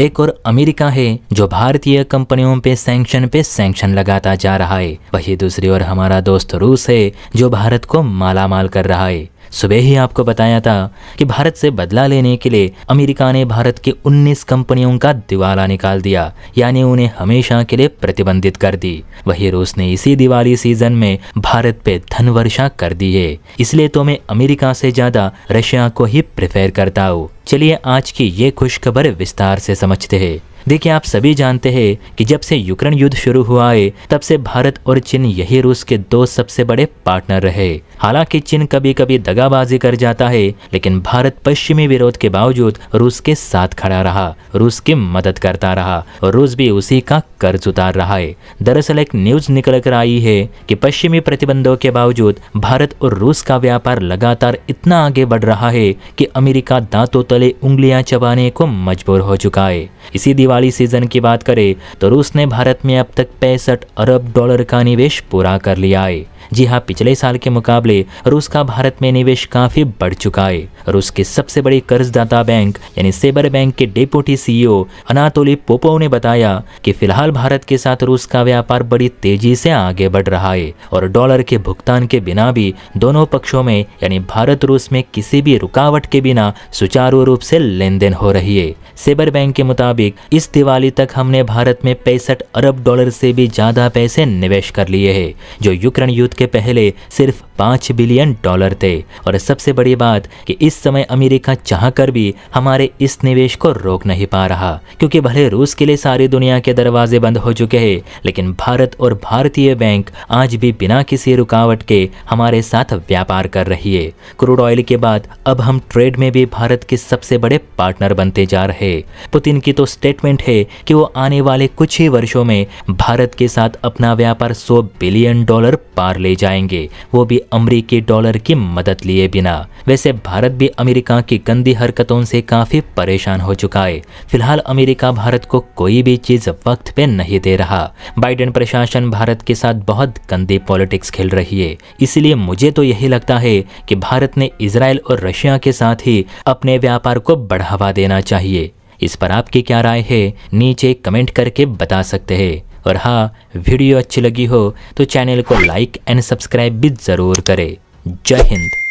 एक और अमेरिका है जो भारतीय कंपनियों पे सैंक्शन पे सैंक्शन लगाता जा रहा है वही दूसरी ओर हमारा दोस्त रूस है जो भारत को माला माल कर रहा है सुबह ही आपको बताया था कि भारत से बदला लेने के लिए अमेरिका ने भारत की 19 कंपनियों का दिवाला निकाल दिया यानी उन्हें हमेशा के लिए प्रतिबंधित कर दी वही रूस ने इसी दिवाली सीजन में भारत पे धन वर्षा कर दी है इसलिए तो मैं अमेरिका से ज्यादा रशिया को ही प्रेफर करता हूँ चलिए आज की ये खुशखबर विस्तार से समझते हैं देखिए आप सभी जानते हैं कि जब से यूक्रेन युद्ध शुरू हुआ है तब से भारत और चीन यही रूस के दो सबसे बड़े पार्टनर रहे हालांकि चीन कभी कभी दगाबाजी कर जाता है लेकिन भारत पश्चिमी विरोध के बावजूद रूस के साथ खड़ा रहा रूस की मदद करता रहा और रूस भी उसी का कर्ज उतार रहा है दरअसल एक न्यूज निकल कर आई है कि पश्चिमी प्रतिबंधों के बावजूद भारत और रूस का व्यापार लगातार इतना आगे बढ़ रहा है कि अमेरिका दांतों तले उंगलियां चबाने को मजबूर हो चुका है इसी दिवाली सीजन की बात करें तो रूस ने भारत में अब तक पैंसठ अरब डॉलर का निवेश पूरा कर लिया है जी हाँ पिछले साल के मुकाबले रूस का भारत में निवेश काफी बढ़ चुका है रूस के सबसे बड़े कर्जदाता बैंक यानी सेबर बैंक के deputy CEO e Anatoly Popov ने बताया कि फिलहाल भारत के साथ रूस का व्यापार बड़ी तेजी से आगे बढ़ रहा है और डॉलर के भुगतान के बिना भी दोनों पक्षों में यानी भारत रूस में किसी भी रुकावट के बिना सुचारू रूप से लेन देन हो रही है सेबर बैंक के मुताबिक इस दिवाली तक हमने भारत में पैंसठ अरब डॉलर से भी ज्यादा पैसे निवेश कर लिए है जो यूक्रेन युद्ध युद्ध के पहले सिर्फ पांच बिलियन डॉलर थे और सबसे बड़ी बात कि इस समय अमेरिका चाह कर भी हमारे इस निवेश को रोक नहीं पा रहा क्योंकि भले रूस के लिए सारी दुनिया के दरवाजे बंद हो चुके हैं लेकिन भारत और भारतीय बैंक आज भी बिना किसी रुकावट के हमारे साथ व्यापार कर रही है क्रूड ऑयल के बाद अब हम ट्रेड में भी भारत के सबसे बड़े पार्टनर बनते जा रहे पुतिन की तो स्टेटमेंट है कि वो आने वाले कुछ ही वर्षों में भारत के साथ अपना व्यापार 100 बिलियन डॉलर पार ले जाएंगे वो भी अमरीकी डॉलर की मदद लिए बिना वैसे भारत भी अमेरिका की गंदी हरकतों से काफी परेशान हो चुका है फिलहाल अमेरिका भारत को कोई भी चीज वक्त पे नहीं दे रहा बाइडेन प्रशासन भारत के साथ बहुत गंदी पॉलिटिक्स खेल रही है इसलिए मुझे तो यही लगता है कि भारत ने इसराइल और रशिया के साथ ही अपने व्यापार को बढ़ावा देना चाहिए इस पर आपकी क्या राय है नीचे कमेंट करके बता सकते हैं और हाँ वीडियो अच्छी लगी हो तो चैनल को लाइक एंड सब्सक्राइब भी ज़रूर करें जय हिंद